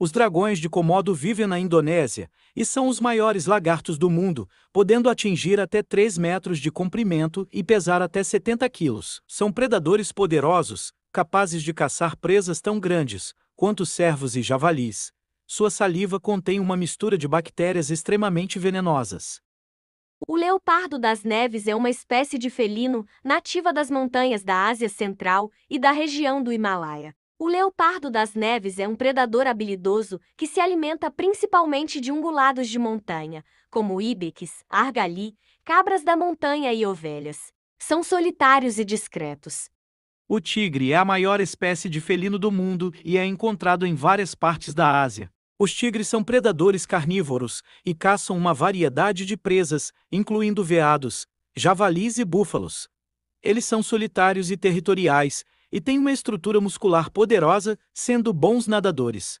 Os dragões de Komodo vivem na Indonésia e são os maiores lagartos do mundo, podendo atingir até 3 metros de comprimento e pesar até 70 quilos. São predadores poderosos, capazes de caçar presas tão grandes quanto cervos e javalis. Sua saliva contém uma mistura de bactérias extremamente venenosas. O leopardo das neves é uma espécie de felino nativa das montanhas da Ásia Central e da região do Himalaia. O leopardo das neves é um predador habilidoso que se alimenta principalmente de ungulados de montanha, como ibex, argali, cabras da montanha e ovelhas. São solitários e discretos. O tigre é a maior espécie de felino do mundo e é encontrado em várias partes da Ásia. Os tigres são predadores carnívoros e caçam uma variedade de presas, incluindo veados, javalis e búfalos. Eles são solitários e territoriais, e têm uma estrutura muscular poderosa, sendo bons nadadores.